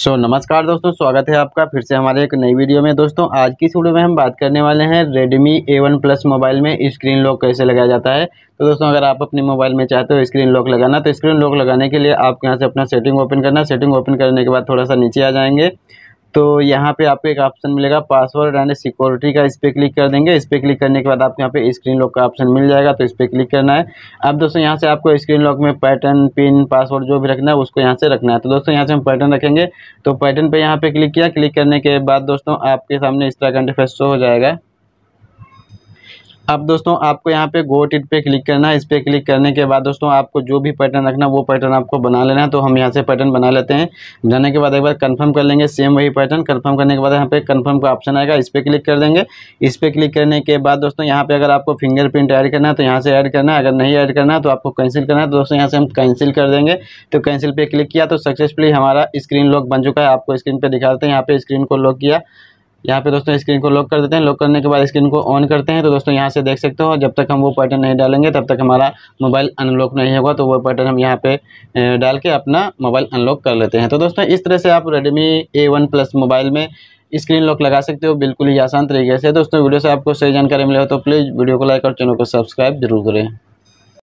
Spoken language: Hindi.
सो so, नमस्कार दोस्तों स्वागत है आपका फिर से हमारे एक नई वीडियो में दोस्तों आज की इस वीडियो में हम बात करने वाले हैं Redmi A1 Plus मोबाइल में स्क्रीन लॉक कैसे लगाया जाता है तो दोस्तों अगर आप अपने मोबाइल में चाहते हो स्क्रीन लॉक लगाना तो स्क्रीन लॉक लगाने के लिए आपके यहाँ से अपना सेटिंग ओपन करना सेटिंग ओपन करने के बाद थोड़ा सा नीचे आ जाएंगे तो यहाँ पे आपको एक ऑप्शन मिलेगा पासवर्ड एंड सिक्योरिटी का इस पर क्लिक कर देंगे इस पर क्लिक करने के बाद आपको यहाँ पे स्क्रीन लॉक का ऑप्शन मिल जाएगा तो इस पर क्लिक करना है अब दोस्तों यहाँ से आपको स्क्रीन लॉक में पैटर्न पिन पासवर्ड जो भी रखना है उसको यहाँ से रखना है तो दोस्तों यहाँ से हम पैटर्न रखेंगे तो पैटर्न पर यहाँ पर क्लिक किया क्लिक करने के बाद दोस्तों आपके सामने इस तरह का इंटरफेस हो जाएगा अब दोस्तों आपको यहाँ पे गोट इट पे क्लिक करना है इस पर क्लिक करने के बाद दोस्तों आपको जो भी पैटर्न रखना वो पैटर्न आपको बना लेना है तो हम यहाँ से पैटर्न बना लेते हैं बनाने के बाद एक बार कंफर्म कर लेंगे सेम वही पैटर्न कंफर्म करने के बाद यहाँ पे कंफर्म का ऑप्शन आएगा इस पर क्लिक कर देंगे इस पर क्लिक करने के बाद दोस्तों यहाँ पे अगर आपको फिंगरप्रिंट ऐड करना है तो यहाँ से ऐड करना है अगर नहीं ऐड करना है तो आपको कैंसिल करना है तो दोस्तों यहाँ से हम कैंसिल कर देंगे तो कैंसिल पर क्लिक किया तो सक्सेसफुली हमारा स्क्रीन लॉक बन चुका है आपको स्क्रीन पर दिखाते हैं यहाँ पे स्क्रीन को लॉक किया यहाँ पे दोस्तों स्क्रीन को लॉक कर देते हैं लॉक करने के बाद स्क्रीन को ऑन करते हैं तो दोस्तों यहाँ से देख सकते हो जब तक हम वो पैटर्न नहीं डालेंगे तब तक हमारा मोबाइल अनलॉक नहीं होगा तो वो पैटर्न हम यहाँ पे डाल के अपना मोबाइल अनलॉक कर लेते हैं तो दोस्तों इस तरह से आप Redmi A one plus mobile में स्क्रीन लॉक लगा सकते हो बिल्कुल ही आसान तरीके से दोस्तों वीडियो से आपको सही जानकारी मिले तो प्लीज़ वीडियो को लाइक और चैनल को सब्सक्राइब जरूर करें